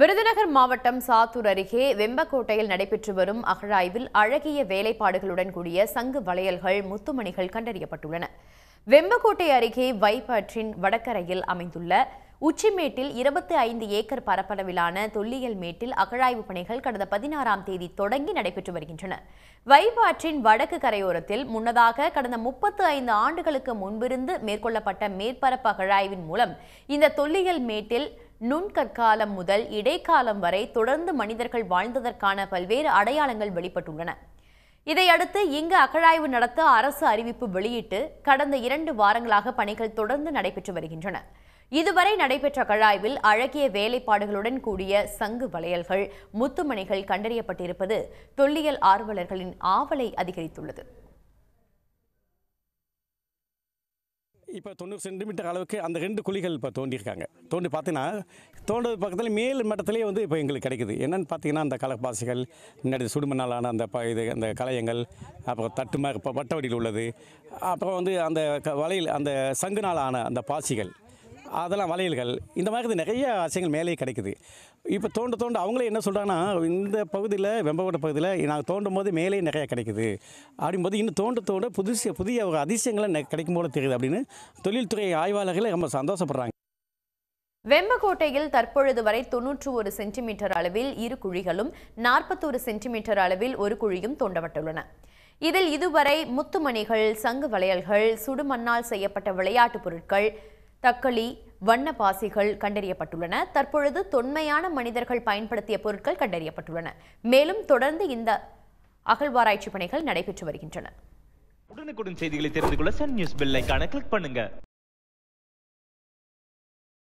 விருதுநகர் மாவட்டம் சாத்தூர் அருகே வெம்பக்கோட்டையில் நடைபெற்று வரும் அகழாய்வில் அழகிய வேலைப்பாடுகளுடன் கூடிய சங்கு வளையல்கள் முத்துமணிகள் கண்டறியப்பட்டுள்ளன வெம்பக்கோட்டை அருகே வைப்பாற்றின் வடக்கரையில் அமைந்துள்ள உச்சிமேட்டில் இருபத்தி ஐந்து ஏக்கர் பரப்பளவிலான தொல்லியல் மேட்டில் அகழாய்வு பணிகள் கடந்த பதினாறாம் தேதி தொடங்கி நடைபெற்று வருகின்றன வைவாற்றின் வடக்கு கரையோரத்தில் முன்னதாக கடந்த முப்பத்து ஐந்து ஆண்டுகளுக்கு முன்பிருந்து மேற்கொள்ளப்பட்ட மேற்பரப்பு அகழாய்வின் மூலம் இந்த தொல்லியல் மேட்டில் நுண்கற்காலம் முதல் இடைக்காலம் வரை தொடர்ந்து மனிதர்கள் வாழ்ந்ததற்கான பல்வேறு அடையாளங்கள் வெளிப்பட்டுள்ளன இதையடுத்து இங்கு அகழாய்வு நடத்த அரசு அறிவிப்பு வெளியிட்டு கடந்த இரண்டு வாரங்களாக பணிகள் தொடர்ந்து நடைபெற்று வருகின்றன இதுவரை நடைபெற்ற கழாய்வில் அழகிய வேலைப்பாடுகளுடன் கூடிய சங்கு வளையல்கள் முத்துமணிகள் கண்டறியப்பட்டிருப்பது தொல்லியல் ஆர்வலர்களின் ஆவலை அதிகரித்துள்ளது இப்போ தொண்ணூறு சென்டிமீட்டர் அளவுக்கு அந்த ரெண்டு குழிகள் இப்போ தோண்டியிருக்காங்க தோண்டி பார்த்தீங்கன்னா தோண்டது பக்கத்தில் மேல் மட்டத்திலே வந்து இப்போ எங்களுக்கு கிடைக்குது என்னென்னு பார்த்தீங்கன்னா அந்த கலப்பாசிகள் முன்னாடி சுடுமண்ணாலான அந்த ப இது அந்த கலையங்கள் அப்புறம் தட்டுமா இப்போ வட்டவடியில் உள்ளது அப்புறம் வந்து அந்த வலையில் அந்த சங்குனாலான அந்த பாசிகள் அதெல்லாம் வளையல்கள் இந்த மாதிரி நிறைய ஆசைகள் மேலேயே கிடைக்குது இப்போ தோண்ட தோண்ட அவங்களே என்ன சொல்கிறாங்கன்னா இந்த பகுதியில் வெம்பகோட்டை பகுதியில் நாங்கள் தோண்டும் போது மேலே நிறையா கிடைக்குது அப்படிம்போது இன்னும் தோண்ட தோண்ட புதுசு புதிய அதிசயங்களை கிடைக்கும் போல தெரியுது அப்படின்னு தொழில்துறை ஆய்வாளர்களை ரொம்ப சந்தோஷப்படுறாங்க வெம்பகோட்டையில் தற்பொழுது வரை தொன்னூற்று ஒரு சென்டிமீட்டர் அளவில் இரு குழிகளும் நாற்பத்தோரு சென்டிமீட்டர் அளவில் ஒரு குழியும் தோண்டப்பட்டுள்ளன இதில் இதுவரை முத்துமணிகள் சங்கு வளையல்கள் சுடுமண்ணால் செய்யப்பட்ட விளையாட்டுப் பொருட்கள் தக்களி வண்ண பாசிகள் கண்டறியப்பட்டுள்ளன தற்பொழுது தொன்மையான மனிதர்கள் பயன்படுத்திய பொருட்கள் கண்டறியப்பட்டுள்ளன மேலும் தொடர்ந்து இந்த அகழ்வாராய்ச்சி பணிகள் நடைபெற்று வருகின்றன உடனுக்குடன் செய்திகளை தெரிந்து கொள்ள சன் நியூஸ் கிளிக் பண்ணுங்க